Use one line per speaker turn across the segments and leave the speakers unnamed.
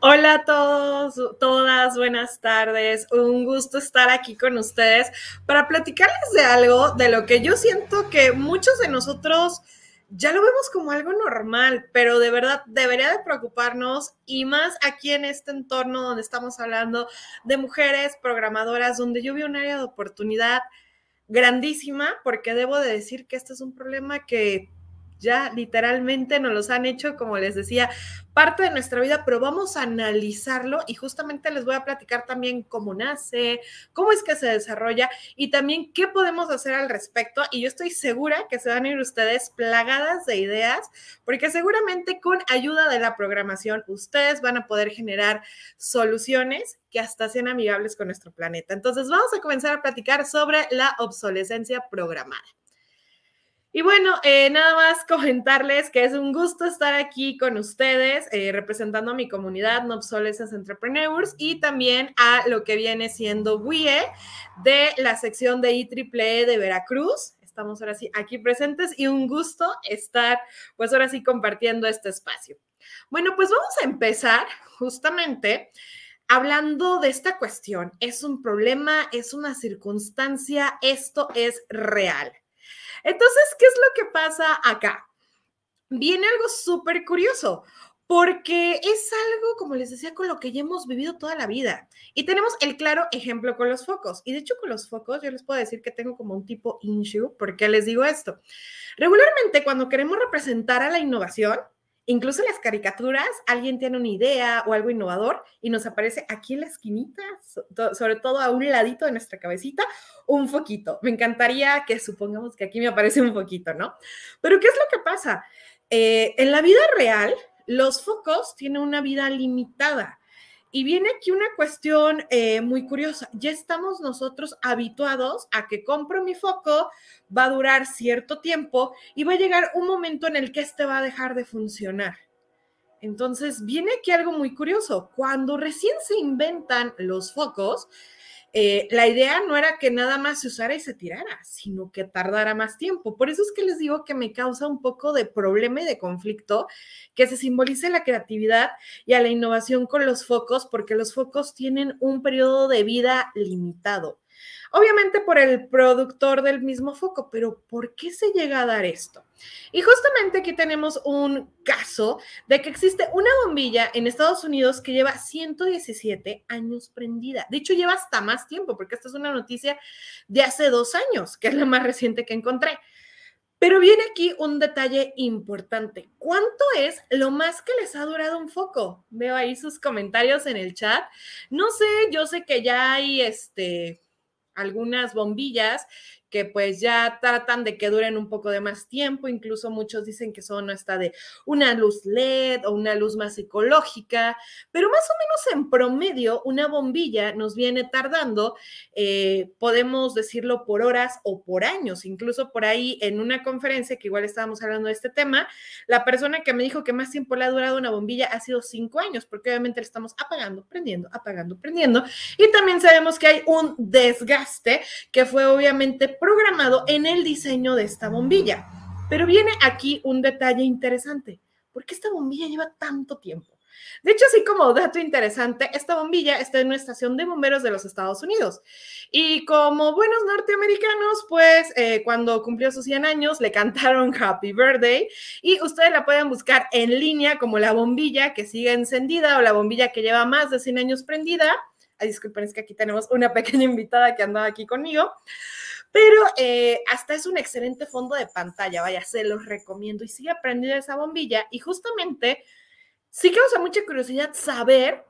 Hola a todos, todas, buenas tardes. Un gusto estar aquí con ustedes para platicarles de algo de lo que yo siento que muchos de nosotros ya lo vemos como algo normal, pero de verdad debería de preocuparnos y más aquí en este entorno donde estamos hablando de mujeres programadoras, donde yo vi un área de oportunidad grandísima, porque debo de decir que este es un problema que ya literalmente nos los han hecho, como les decía, parte de nuestra vida, pero vamos a analizarlo y justamente les voy a platicar también cómo nace, cómo es que se desarrolla y también qué podemos hacer al respecto. Y yo estoy segura que se van a ir ustedes plagadas de ideas, porque seguramente con ayuda de la programación ustedes van a poder generar soluciones que hasta sean amigables con nuestro planeta. Entonces vamos a comenzar a platicar sobre la obsolescencia programada. Y bueno, eh, nada más comentarles que es un gusto estar aquí con ustedes, eh, representando a mi comunidad, No esas Entrepreneurs, y también a lo que viene siendo WIE de la sección de IEEE e de Veracruz. Estamos ahora sí aquí presentes y un gusto estar, pues ahora sí, compartiendo este espacio. Bueno, pues vamos a empezar justamente hablando de esta cuestión. ¿Es un problema? ¿Es una circunstancia? ¿Esto es real? Entonces, ¿qué es lo que pasa acá? Viene algo súper curioso porque es algo, como les decía, con lo que ya hemos vivido toda la vida. Y tenemos el claro ejemplo con los focos. Y de hecho, con los focos, yo les puedo decir que tengo como un tipo issue. porque les digo esto? Regularmente, cuando queremos representar a la innovación, Incluso las caricaturas, alguien tiene una idea o algo innovador y nos aparece aquí en la esquinita, sobre todo a un ladito de nuestra cabecita, un foquito. Me encantaría que supongamos que aquí me aparece un foquito, ¿no? Pero ¿qué es lo que pasa? Eh, en la vida real, los focos tienen una vida limitada. Y viene aquí una cuestión eh, muy curiosa. Ya estamos nosotros habituados a que compro mi foco, va a durar cierto tiempo y va a llegar un momento en el que este va a dejar de funcionar. Entonces, viene aquí algo muy curioso. Cuando recién se inventan los focos, eh, la idea no era que nada más se usara y se tirara, sino que tardara más tiempo. Por eso es que les digo que me causa un poco de problema y de conflicto que se simbolice la creatividad y a la innovación con los focos, porque los focos tienen un periodo de vida limitado. Obviamente por el productor del mismo foco, pero ¿por qué se llega a dar esto? Y justamente aquí tenemos un caso de que existe una bombilla en Estados Unidos que lleva 117 años prendida. De hecho, lleva hasta más tiempo, porque esta es una noticia de hace dos años, que es la más reciente que encontré. Pero viene aquí un detalle importante. ¿Cuánto es lo más que les ha durado un foco? Veo ahí sus comentarios en el chat. No sé, yo sé que ya hay este algunas bombillas que pues ya tratan de que duren un poco de más tiempo, incluso muchos dicen que son hasta de una luz LED o una luz más ecológica, pero más o menos en promedio una bombilla nos viene tardando, eh, podemos decirlo por horas o por años, incluso por ahí en una conferencia que igual estábamos hablando de este tema, la persona que me dijo que más tiempo le ha durado una bombilla ha sido cinco años, porque obviamente le estamos apagando, prendiendo, apagando, prendiendo, y también sabemos que hay un desgaste que fue obviamente programado en el diseño de esta bombilla. Pero viene aquí un detalle interesante. ¿Por qué esta bombilla lleva tanto tiempo? De hecho, así como dato interesante, esta bombilla está en una estación de bomberos de los Estados Unidos. Y como buenos norteamericanos, pues eh, cuando cumplió sus 100 años le cantaron Happy Birthday y ustedes la pueden buscar en línea como la bombilla que sigue encendida o la bombilla que lleva más de 100 años prendida. Ay, disculpen, es que aquí tenemos una pequeña invitada que andaba aquí conmigo. Pero eh, hasta es un excelente fondo de pantalla, vaya, se los recomiendo y sigue aprendiendo esa bombilla. Y justamente sí que causa mucha curiosidad saber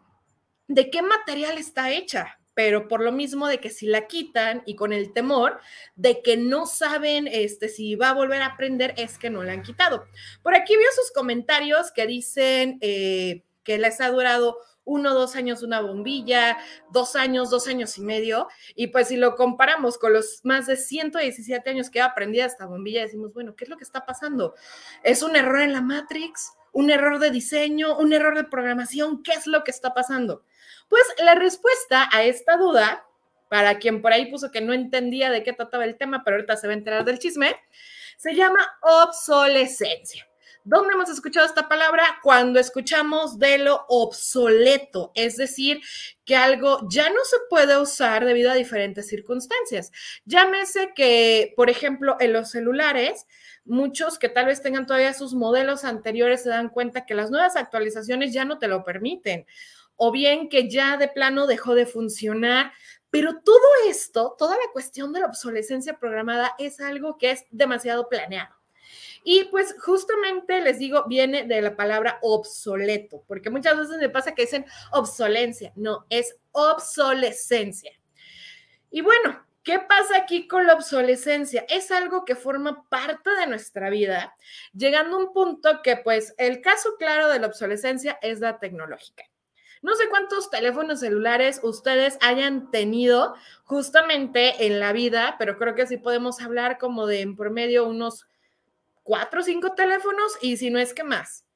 de qué material está hecha, pero por lo mismo de que si la quitan y con el temor de que no saben este, si va a volver a aprender, es que no la han quitado. Por aquí veo sus comentarios que dicen eh, que les ha durado uno, dos años una bombilla, dos años, dos años y medio. Y pues si lo comparamos con los más de 117 años que he aprendido esta bombilla, decimos, bueno, ¿qué es lo que está pasando? ¿Es un error en la Matrix? ¿Un error de diseño? ¿Un error de programación? ¿Qué es lo que está pasando? Pues la respuesta a esta duda, para quien por ahí puso que no entendía de qué trataba el tema, pero ahorita se va a enterar del chisme, se llama obsolescencia. ¿Dónde hemos escuchado esta palabra? Cuando escuchamos de lo obsoleto, es decir, que algo ya no se puede usar debido a diferentes circunstancias. Llámese que, por ejemplo, en los celulares, muchos que tal vez tengan todavía sus modelos anteriores se dan cuenta que las nuevas actualizaciones ya no te lo permiten, o bien que ya de plano dejó de funcionar pero todo esto, toda la cuestión de la obsolescencia programada es algo que es demasiado planeado. Y pues justamente les digo, viene de la palabra obsoleto, porque muchas veces me pasa que dicen obsolencia, no, es obsolescencia. Y bueno, ¿Qué pasa aquí con la obsolescencia? Es algo que forma parte de nuestra vida, llegando a un punto que pues el caso claro de la obsolescencia es la tecnológica. No sé cuántos teléfonos celulares ustedes hayan tenido justamente en la vida, pero creo que sí podemos hablar como de en promedio unos cuatro o cinco teléfonos y si no es que más.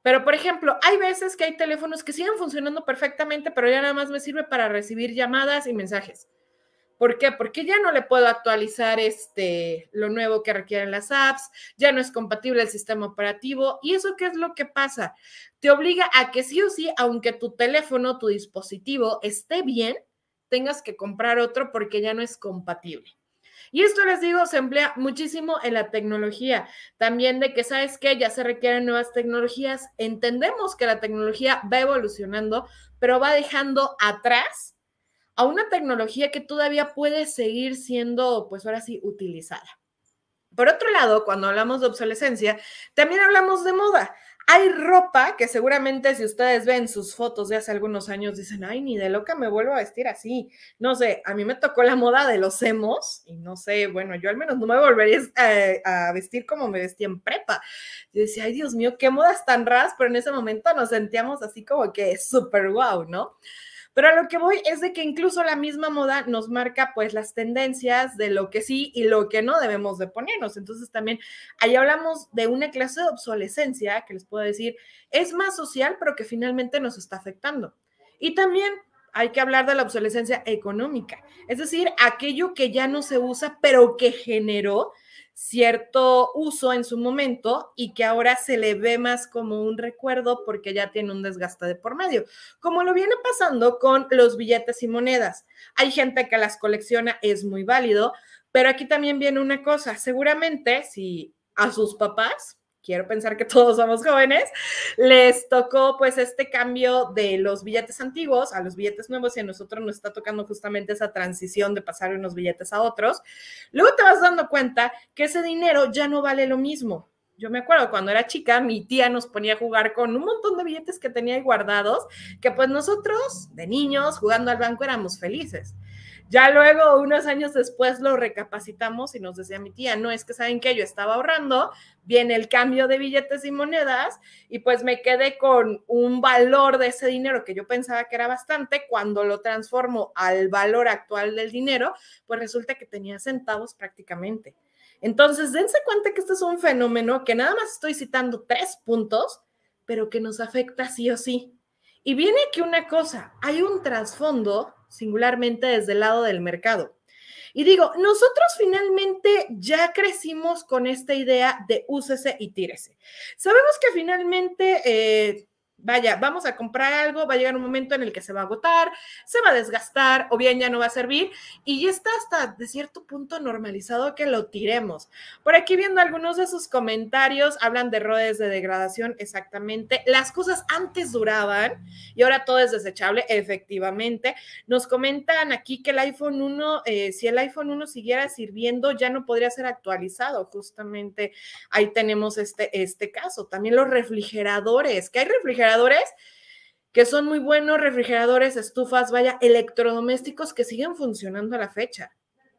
Pero, por ejemplo, hay veces que hay teléfonos que siguen funcionando perfectamente, pero ya nada más me sirve para recibir llamadas y mensajes. ¿Por qué? Porque ya no le puedo actualizar este, lo nuevo que requieren las apps, ya no es compatible el sistema operativo. ¿Y eso qué es lo que pasa? Te obliga a que sí o sí, aunque tu teléfono, tu dispositivo esté bien, tengas que comprar otro porque ya no es compatible. Y esto les digo, se emplea muchísimo en la tecnología. También de que, ¿sabes que Ya se requieren nuevas tecnologías. Entendemos que la tecnología va evolucionando, pero va dejando atrás a una tecnología que todavía puede seguir siendo, pues ahora sí, utilizada. Por otro lado, cuando hablamos de obsolescencia, también hablamos de moda. Hay ropa que seguramente si ustedes ven sus fotos de hace algunos años dicen, ay, ni de loca me vuelvo a vestir así. No sé, a mí me tocó la moda de los hemos y no sé, bueno, yo al menos no me volvería eh, a, vestir como me vestía en prepa. Yo decía, ay, Dios mío, qué modas tan raras, pero en ese momento nos sentíamos así como que súper guau, ¿no? Pero a lo que voy es de que incluso la misma moda nos marca pues las tendencias de lo que sí y lo que no debemos de ponernos. Entonces también ahí hablamos de una clase de obsolescencia que les puedo decir es más social, pero que finalmente nos está afectando. Y también hay que hablar de la obsolescencia económica, es decir, aquello que ya no se usa, pero que generó cierto uso en su momento y que ahora se le ve más como un recuerdo porque ya tiene un desgaste de por medio, como lo viene pasando con los billetes y monedas. Hay gente que las colecciona, es muy válido, pero aquí también viene una cosa, seguramente si a sus papás quiero pensar que todos somos jóvenes, les tocó pues este cambio de los billetes antiguos a los billetes nuevos y a nosotros nos está tocando justamente esa transición de pasar unos billetes a otros. Luego te vas dando cuenta que ese dinero ya no vale lo mismo. Yo me acuerdo cuando era chica, mi tía nos ponía a jugar con un montón de billetes que tenía guardados, que pues nosotros de niños jugando al banco éramos felices. Ya luego, unos años después, lo recapacitamos y nos decía mi tía, no es que saben que yo estaba ahorrando, viene el cambio de billetes y monedas y pues me quedé con un valor de ese dinero que yo pensaba que era bastante, cuando lo transformo al valor actual del dinero, pues resulta que tenía centavos prácticamente. Entonces, dense cuenta que esto es un fenómeno que nada más estoy citando tres puntos, pero que nos afecta sí o sí. Y viene aquí una cosa, hay un trasfondo singularmente desde el lado del mercado. Y digo, nosotros finalmente ya crecimos con esta idea de úsese y tírese. Sabemos que finalmente eh, vaya, vamos a comprar algo, va a llegar un momento en el que se va a agotar, se va a desgastar o bien ya no va a servir y ya está hasta de cierto punto normalizado que lo tiremos. Por aquí viendo algunos de sus comentarios, hablan de redes de degradación exactamente. Las cosas antes duraban y ahora todo es desechable, efectivamente. Nos comentan aquí que el iPhone 1, eh, si el iPhone 1 siguiera sirviendo, ya no podría ser actualizado. Justamente ahí tenemos este, este caso. También los refrigeradores, que hay refrigeradores refrigeradores que son muy buenos, refrigeradores, estufas, vaya, electrodomésticos que siguen funcionando a la fecha.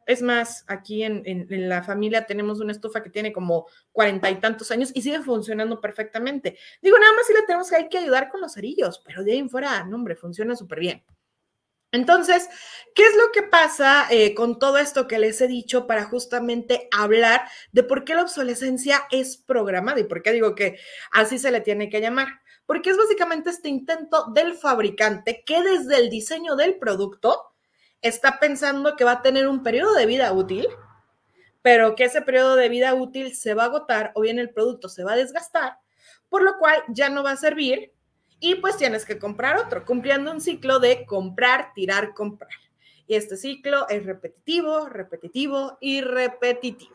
Es más, aquí en, la familia tenemos una estufa que tiene como cuarenta y tantos años y sigue funcionando perfectamente. Digo, nada más si le tenemos que hay que ayudar con los cerillos, pero de ahí en fuera, no, hombre, funciona súper bien. Entonces, ¿qué es lo que pasa eh, con todo esto que les he dicho para justamente hablar de por qué la obsolescencia es programada y por qué digo que así se le tiene que llamar? porque es básicamente este intento del fabricante que desde el diseño del producto está pensando que va a tener un periodo de vida útil, pero que ese periodo de vida útil se va a agotar o bien el producto se va a desgastar, por lo cual ya no va a servir y pues tienes que comprar otro, cumpliendo un ciclo de comprar, tirar, comprar. Y este ciclo es repetitivo, repetitivo y repetitivo.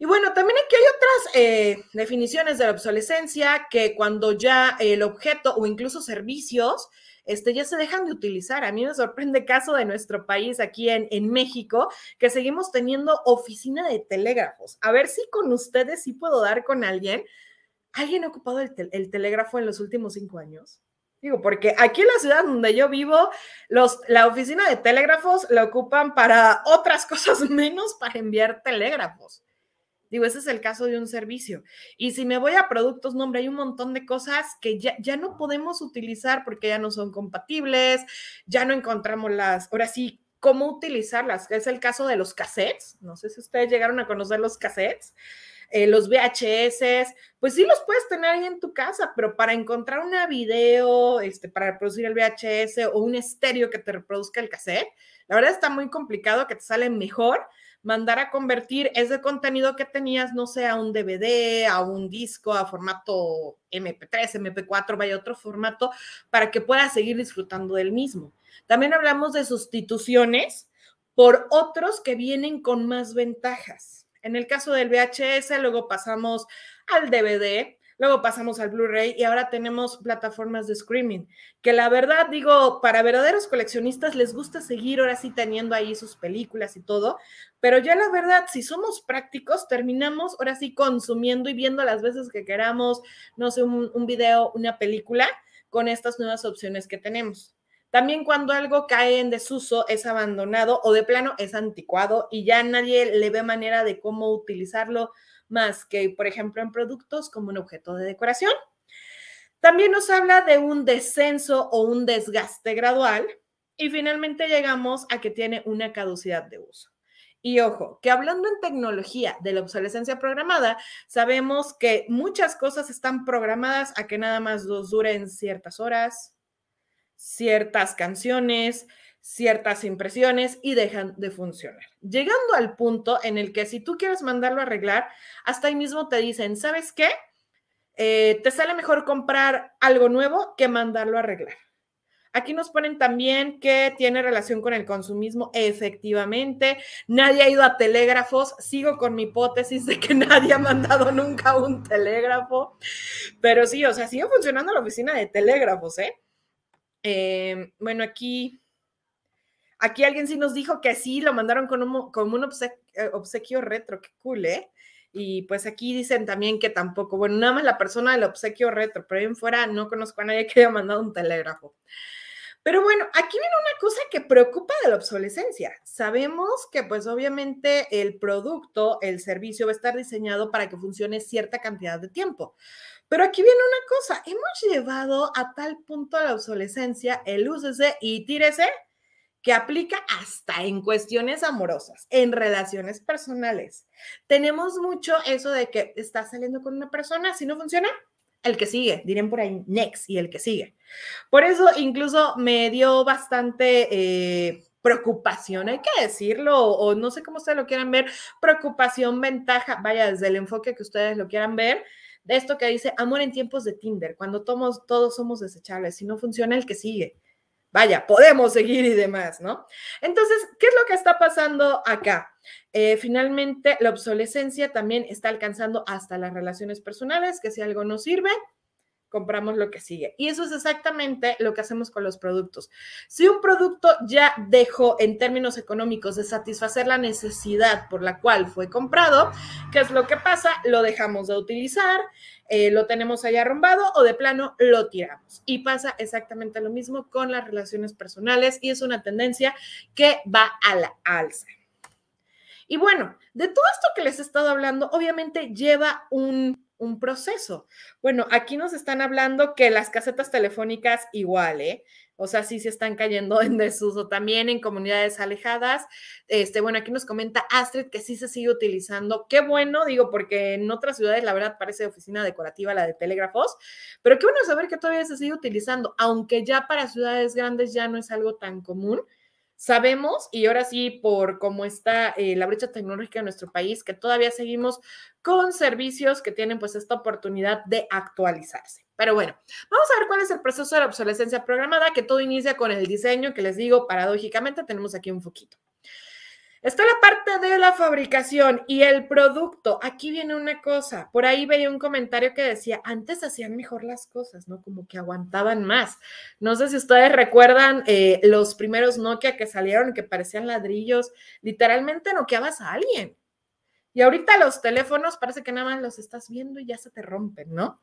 Y bueno, también aquí hay otras eh, definiciones de la obsolescencia que cuando ya el objeto o incluso servicios este, ya se dejan de utilizar. A mí me sorprende caso de nuestro país aquí en, en México, que seguimos teniendo oficina de telégrafos. A ver si con ustedes sí puedo dar con alguien. ¿Alguien ha ocupado el, telégrafo en los últimos cinco años? Digo, porque aquí en la ciudad donde yo vivo, los, la oficina de telégrafos la ocupan para otras cosas menos para enviar telégrafos. Digo, ese es el caso de un servicio. Y si me voy a productos, nombre hay un montón de cosas que ya, ya no podemos utilizar porque ya no son compatibles, ya no encontramos las, ahora sí, cómo utilizarlas. Es el caso de los cassettes. No sé si ustedes llegaron a conocer los cassettes. Eh, los VHS, pues sí los puedes tener ahí en tu casa, pero para encontrar una video, este, para reproducir el VHS o un estéreo que te reproduzca el cassette, la verdad está muy complicado que te salen mejor mandar a convertir ese contenido que tenías, no sea a un DVD, a un disco, a formato MP3, MP4, vaya otro formato, para que puedas seguir disfrutando del mismo. También hablamos de sustituciones por otros que vienen con más ventajas. En el caso del VHS, luego pasamos al DVD, luego pasamos al Blu-ray y ahora tenemos plataformas de streaming, que la verdad digo, para verdaderos coleccionistas les gusta seguir ahora sí teniendo ahí sus películas y todo, pero ya la verdad, si somos prácticos, terminamos ahora sí consumiendo y viendo las veces que queramos, no sé, un, un video, una película, con estas nuevas opciones que tenemos. También cuando algo cae en desuso, es abandonado o de plano es anticuado y ya nadie le ve manera de cómo utilizarlo más que, por ejemplo, en productos como un objeto de decoración. También nos habla de un descenso o un desgaste gradual y finalmente llegamos a que tiene una caducidad de uso. Y ojo, que hablando en tecnología de la obsolescencia programada, sabemos que muchas cosas están programadas a que nada más los duren ciertas horas, ciertas canciones, ciertas impresiones y dejan de funcionar. Llegando al punto en el que si tú quieres mandarlo a arreglar, hasta ahí mismo te dicen, ¿sabes qué? Eh, te sale mejor comprar algo nuevo que mandarlo a arreglar. Aquí nos ponen también que tiene relación con el consumismo, efectivamente. Nadie ha ido a telégrafos. Sigo con mi hipótesis de que nadie ha mandado nunca un telégrafo. Pero sí, o sea, sigue funcionando la oficina de telégrafos, eh, eh bueno, aquí Aquí alguien sí nos dijo que sí, lo mandaron con un, eh, obsequio, retro, qué cool, ¿eh? Y pues aquí dicen también que tampoco, bueno, nada más la persona del obsequio retro, pero bien fuera no conozco a nadie que haya mandado un telégrafo. Pero bueno, aquí viene una cosa que preocupa de la obsolescencia. Sabemos que pues obviamente el producto, el servicio va a estar diseñado para que funcione cierta cantidad de tiempo. Pero aquí viene una cosa, hemos llevado a tal punto la obsolescencia el úsese y tírese que aplica hasta en cuestiones amorosas, en relaciones personales. Tenemos mucho eso de que está saliendo con una persona, si no funciona, el que sigue, dirían por ahí, next, y el que sigue. Por eso incluso me dio bastante... Eh, preocupación, hay que decirlo, o no sé cómo ustedes lo quieran ver, preocupación, ventaja, vaya, desde el enfoque que ustedes lo quieran ver, de esto que dice amor en tiempos de Tinder, cuando todos somos desechables, si no funciona el que sigue vaya, podemos seguir y demás, ¿no? Entonces, ¿qué es lo que está pasando acá? Eh, finalmente, la obsolescencia también está alcanzando hasta las relaciones personales, que si algo no sirve, compramos lo que sigue. Y eso es exactamente lo que hacemos con los productos. Si un producto ya dejó en términos económicos de satisfacer la necesidad por la cual fue comprado, ¿qué es lo que pasa? Lo dejamos de utilizar, eh, lo tenemos allá arrumbado o de plano lo tiramos. Y pasa exactamente lo mismo con las relaciones personales y es una tendencia que va a la alza. Y bueno, de todo esto que les he estado hablando, obviamente lleva un un proceso. Bueno, aquí nos están hablando que las casetas telefónicas igual, ¿eh? O sea, sí se están cayendo en desuso también en comunidades alejadas. Este, bueno, aquí nos comenta Astrid que sí se sigue utilizando. Qué bueno, digo, porque en otras ciudades la verdad parece oficina decorativa la de telégrafos, pero qué bueno saber que todavía se sigue utilizando, aunque ya para ciudades grandes ya no es algo tan común Sabemos, y ahora sí, por cómo está eh, la brecha tecnológica en nuestro país, que todavía seguimos con servicios que tienen pues esta oportunidad de actualizarse. Pero bueno, vamos a ver cuál es el proceso de obsolescencia programada, que todo inicia con el diseño, que les digo, paradójicamente tenemos aquí un foquito. Está la parte de la fabricación y el producto. Aquí viene una cosa. Por ahí veía un comentario que decía, antes hacían mejor las cosas, ¿no? Como que aguantaban más. No sé si ustedes recuerdan eh, los primeros Nokia que salieron que parecían ladrillos. Literalmente noqueabas a alguien. Y ahorita los teléfonos parece que nada más los estás viendo y ya se te rompen, ¿no?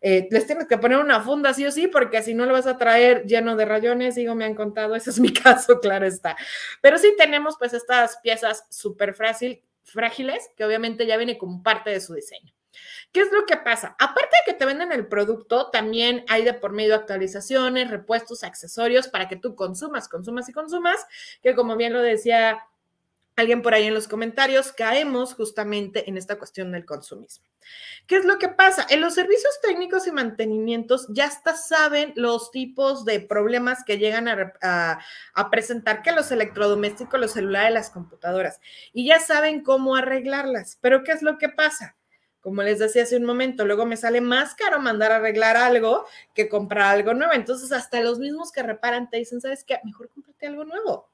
Eh, les tienes que poner una funda sí o sí, porque si no lo vas a traer lleno de rayones, digo, me han contado, ese es mi caso, claro está. Pero sí tenemos pues estas piezas súper frágiles, que obviamente ya viene como parte de su diseño. ¿Qué es lo que pasa? Aparte de que te venden el producto, también hay de por medio actualizaciones, repuestos, accesorios para que tú consumas, consumas y consumas, que como bien lo decía alguien por ahí en los comentarios, caemos justamente en esta cuestión del consumismo. ¿Qué es lo que pasa? En los servicios técnicos y mantenimientos ya hasta saben los tipos de problemas que llegan a, presentar que los electrodomésticos, los celulares, las computadoras, y ya saben cómo arreglarlas. Pero ¿qué es lo que pasa? Como les decía hace un momento, luego me sale más caro mandar a arreglar algo que comprar algo nuevo. Entonces, hasta los mismos que reparan te dicen, ¿sabes qué? Mejor cómprate algo nuevo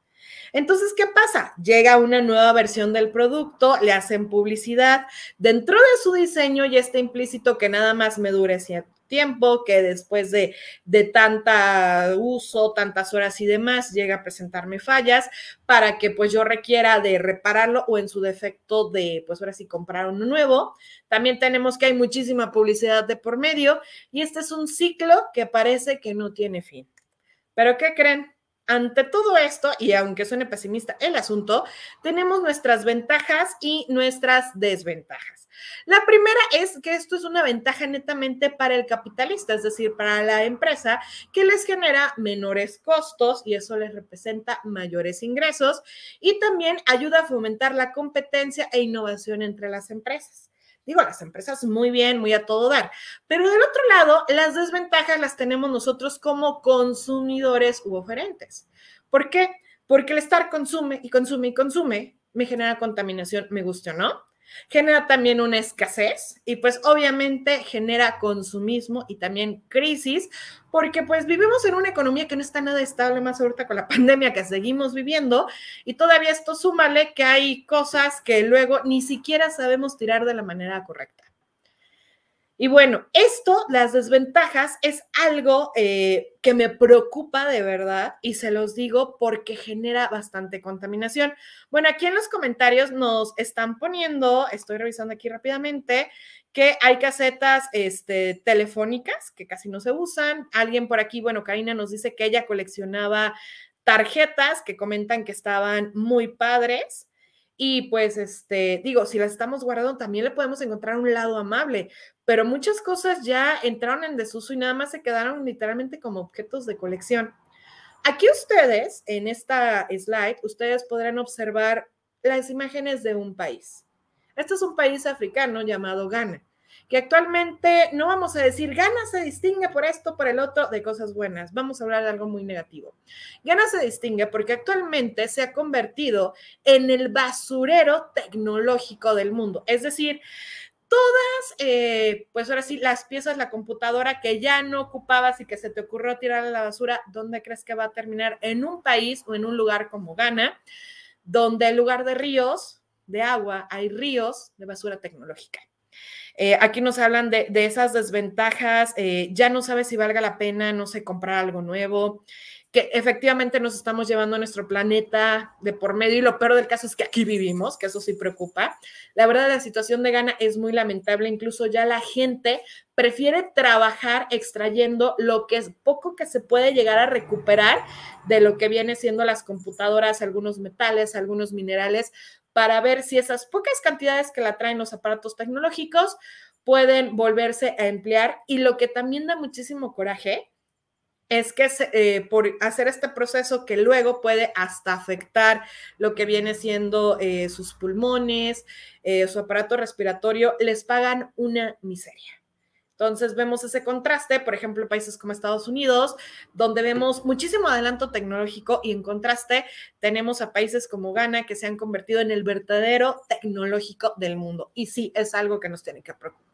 entonces, ¿qué pasa? Llega una nueva versión del producto, le hacen publicidad. Dentro de su diseño ya está implícito que nada más me dure cierto tiempo, que después de, de tanta uso, tantas horas y demás, llega a presentarme fallas para que pues yo requiera de repararlo o en su defecto de pues ahora sí comprar uno nuevo. También tenemos que hay muchísima publicidad de por medio y este es un ciclo que parece que no tiene fin. Pero ¿qué creen? ante todo esto, y aunque suene pesimista el asunto, tenemos nuestras ventajas y nuestras desventajas. La primera es que esto es una ventaja netamente para el capitalista, es decir, para la empresa, que les genera menores costos y eso les representa mayores ingresos y también ayuda a fomentar la competencia e innovación entre las empresas. Digo, las empresas muy bien, muy a todo dar. Pero del otro lado, las desventajas las tenemos nosotros como consumidores u oferentes. ¿Por qué? Porque el estar consume y consume y consume me genera contaminación, me guste o no genera también una escasez y pues obviamente genera consumismo y también crisis, porque pues vivimos en una economía que no está nada estable, más ahorita con la pandemia que seguimos viviendo y todavía esto súmale que hay cosas que luego ni siquiera sabemos tirar de la manera correcta. Y bueno, esto, las desventajas, es algo eh, que me preocupa de verdad y se los digo porque genera bastante contaminación. Bueno, aquí en los comentarios nos están poniendo, estoy revisando aquí rápidamente, que hay casetas este, telefónicas que casi no se usan. Alguien por aquí, bueno, Karina nos dice que ella coleccionaba tarjetas que comentan que estaban muy padres. Y pues, este, digo, si las estamos guardando, también le podemos encontrar un lado amable, pero muchas cosas ya entraron en desuso y nada más se quedaron literalmente como objetos de colección. Aquí ustedes, en esta slide, ustedes podrán observar las imágenes de un país. Este es un país africano llamado Ghana que actualmente no vamos a decir Gana se distingue por esto, por el otro, de cosas buenas. Vamos a hablar de algo muy negativo. Gana se distingue porque actualmente se ha convertido en el basurero tecnológico del mundo. Es decir, todas, eh, pues ahora sí, las piezas, la computadora que ya no ocupabas y que se te ocurrió tirar a la basura, ¿dónde crees que va a terminar? En un país o en un lugar como Ghana, donde en lugar de ríos, de agua, hay ríos de basura tecnológica. Eh, aquí nos hablan de, esas desventajas, eh, ya no sabes si valga la pena, no sé, comprar algo nuevo, que efectivamente nos estamos llevando a nuestro planeta de por medio y lo peor del caso es que aquí vivimos, que eso sí preocupa. La verdad, la situación de Ghana es muy lamentable, incluso ya la gente prefiere trabajar extrayendo lo que es poco que se puede llegar a recuperar de lo que viene siendo las computadoras, algunos metales, algunos minerales, para ver si esas pocas cantidades que la traen los aparatos tecnológicos pueden volverse a emplear. Y lo que también da muchísimo coraje es que eh, por hacer este proceso que luego puede hasta afectar lo que viene siendo eh, sus pulmones, eh, su aparato respiratorio, les pagan una miseria. Entonces vemos ese contraste, por ejemplo, países como Estados Unidos, donde vemos muchísimo adelanto tecnológico y en contraste tenemos a países como Ghana que se han convertido en el verdadero tecnológico del mundo. Y sí, es algo que nos tiene que preocupar.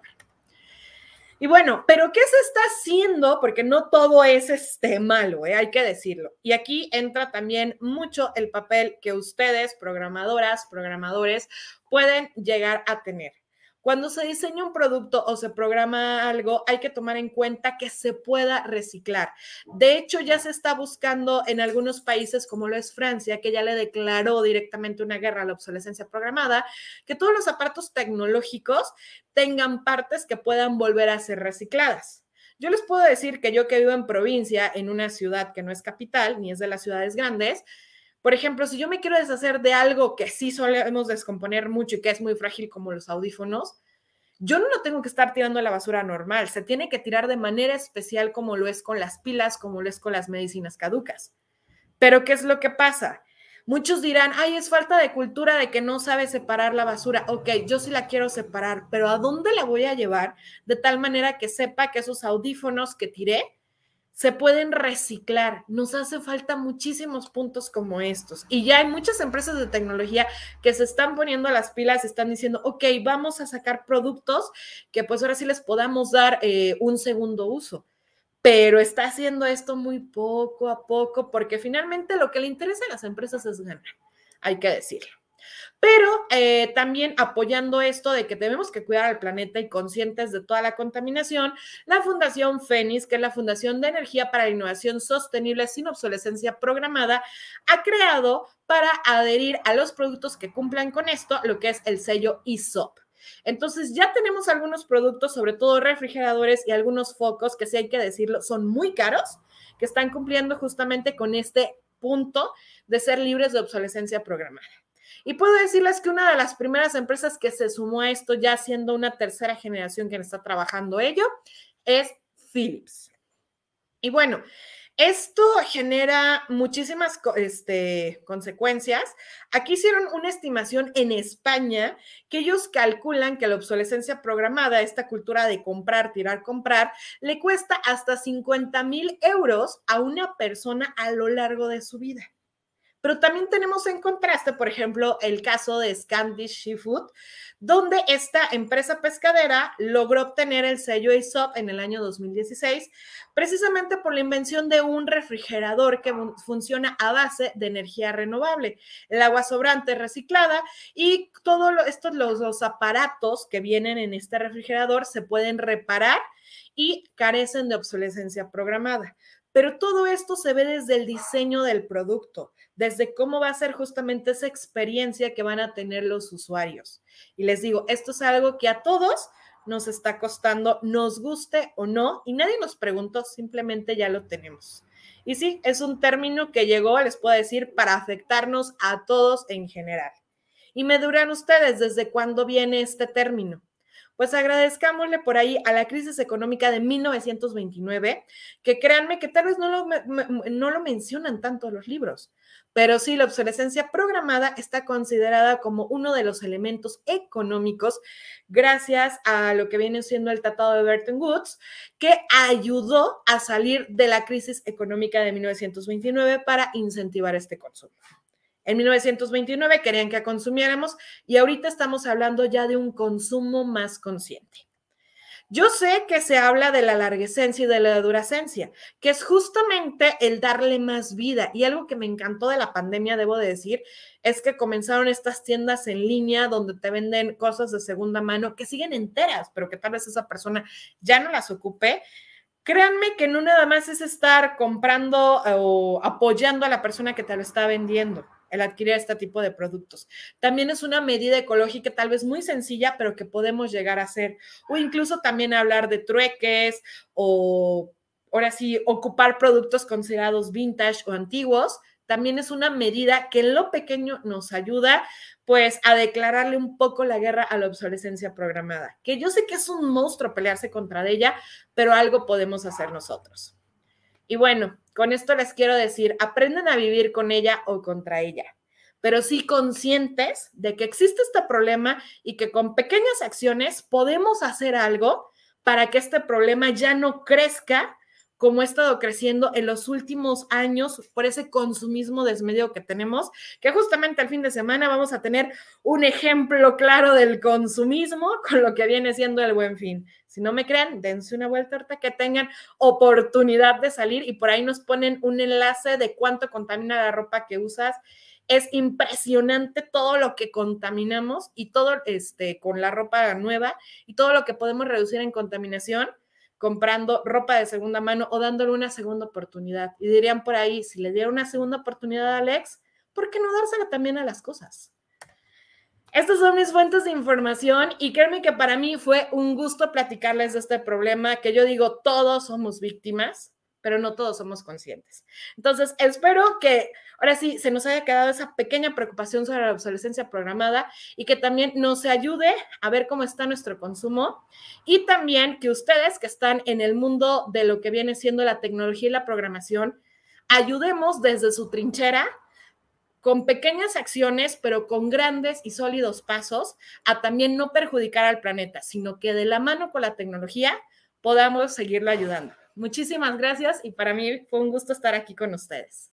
Y bueno, pero ¿qué se está haciendo? Porque no todo es este malo, ¿eh? hay que decirlo. Y aquí entra también mucho el papel que ustedes, programadoras, programadores, pueden llegar a tener. Cuando se diseña un producto o se programa algo, hay que tomar en cuenta que se pueda reciclar. De hecho, ya se está buscando en algunos países, como lo es Francia, que ya le declaró directamente una guerra a la obsolescencia programada, que todos los aparatos tecnológicos tengan partes que puedan volver a ser recicladas. Yo les puedo decir que yo que vivo en provincia, en una ciudad que no es capital, ni es de las ciudades grandes, por ejemplo, si yo me quiero deshacer de algo que sí solemos descomponer mucho y que es muy frágil como los audífonos, yo no lo tengo que estar tirando a la basura normal, se tiene que tirar de manera especial como lo es con las pilas, como lo es con las medicinas caducas. Pero ¿qué es lo que pasa? Muchos dirán, ay, es falta de cultura de que no sabe separar la basura. Ok, yo sí la quiero separar, pero ¿a dónde la voy a llevar? De tal manera que sepa que esos audífonos que tiré se pueden reciclar. Nos hace falta muchísimos puntos como estos. Y ya hay muchas empresas de tecnología que se están poniendo a las pilas, están diciendo, ok, vamos a sacar productos que pues ahora sí les podamos dar eh, un segundo uso. Pero está haciendo esto muy poco a poco porque finalmente lo que le interesa a las empresas es ganar, hay que decirlo. Pero eh, también apoyando esto de que tenemos que cuidar al planeta y conscientes de toda la contaminación, la Fundación Fénix, que es la Fundación de Energía para la Innovación Sostenible sin Obsolescencia Programada, ha creado para adherir a los productos que cumplan con esto lo que es el sello ISOP. Entonces ya tenemos algunos productos, sobre todo refrigeradores y algunos focos que si hay que decirlo, son muy caros, que están cumpliendo justamente con este punto de ser libres de obsolescencia programada. Y puedo decirles que una de las primeras empresas que se sumó a esto, ya siendo una tercera generación que está trabajando ello, es Philips. Y bueno, esto genera muchísimas este, consecuencias. Aquí hicieron una estimación en España que ellos calculan que la obsolescencia programada, esta cultura de comprar, tirar, comprar, le cuesta hasta 50 mil euros a una persona a lo largo de su vida. Pero también tenemos en contraste, por ejemplo, el caso de Scandish Seafood, donde esta empresa pescadera logró obtener el sello ISOP en el año 2016, precisamente por la invención de un refrigerador que funciona a base de energía renovable, el agua sobrante reciclada y todos estos los aparatos que vienen en este refrigerador se pueden reparar y carecen de obsolescencia programada. Pero todo esto se ve desde el diseño del producto, desde cómo va a ser justamente esa experiencia que van a tener los usuarios. Y les digo, esto es algo que a todos nos está costando, nos guste o no, y nadie nos preguntó, simplemente ya lo tenemos. Y sí, es un término que llegó, les puedo decir, para afectarnos a todos en general. Y me duran ustedes desde cuándo viene este término pues agradezcámosle por ahí a la crisis económica de 1929, que créanme que tal vez no lo, lo mencionan tanto los libros, pero sí la obsolescencia programada está considerada como uno de los elementos económicos gracias a lo que viene siendo el Tratado de Bretton Woods, que ayudó a salir de la crisis económica de 1929 para incentivar este consumo. En 1929 querían que consumiéramos y ahorita estamos hablando ya de un consumo más consciente. Yo sé que se habla de la larguecencia y de la duracencia, que es justamente el darle más vida. Y algo que me encantó de la pandemia, debo de decir, es que comenzaron estas tiendas en línea donde te venden cosas de segunda mano que siguen enteras, pero que tal vez esa persona ya no las ocupe. Créanme que no nada más es estar comprando eh, o apoyando a la persona que te lo está vendiendo el adquirir este tipo de productos. También es una medida ecológica tal vez muy sencilla, pero que podemos llegar a hacer. O incluso también hablar de trueques o, ahora sí, ocupar productos considerados vintage o antiguos. También es una medida que en lo pequeño nos ayuda pues a declararle un poco la guerra a la obsolescencia programada, que yo sé que es un monstruo pelearse contra ella, pero algo podemos hacer nosotros. Y bueno, con esto les quiero decir, aprenden a vivir con ella o contra ella, pero sí conscientes de que existe este problema y que con pequeñas acciones podemos hacer algo para que este problema ya no crezca como ha estado creciendo en los últimos años por ese consumismo desmedido que tenemos, que justamente al fin de semana vamos a tener un ejemplo claro del consumismo con lo que viene siendo el buen fin. Si no me creen, dense una vuelta ahorita que tengan oportunidad de salir y por ahí nos ponen un enlace de cuánto contamina la ropa que usas. Es impresionante todo lo que contaminamos y todo este con la ropa nueva y todo lo que podemos reducir en contaminación comprando ropa de segunda mano o dándole una segunda oportunidad. Y dirían por ahí, si le diera una segunda oportunidad a Alex, ¿por qué no dársela también a las cosas? Estas son mis fuentes de información y créanme que para mí fue un gusto platicarles de este problema que yo digo, todos somos víctimas, pero no todos somos conscientes. Entonces, espero que ahora sí se nos haya quedado esa pequeña preocupación sobre la obsolescencia programada y que también nos ayude a ver cómo está nuestro consumo y también que ustedes que están en el mundo de lo que viene siendo la tecnología y la programación, ayudemos desde su trinchera con pequeñas acciones, pero con grandes y sólidos pasos, a también no perjudicar al planeta, sino que de la mano con la tecnología podamos seguirlo ayudando. Muchísimas gracias y para mí fue un gusto estar aquí con ustedes.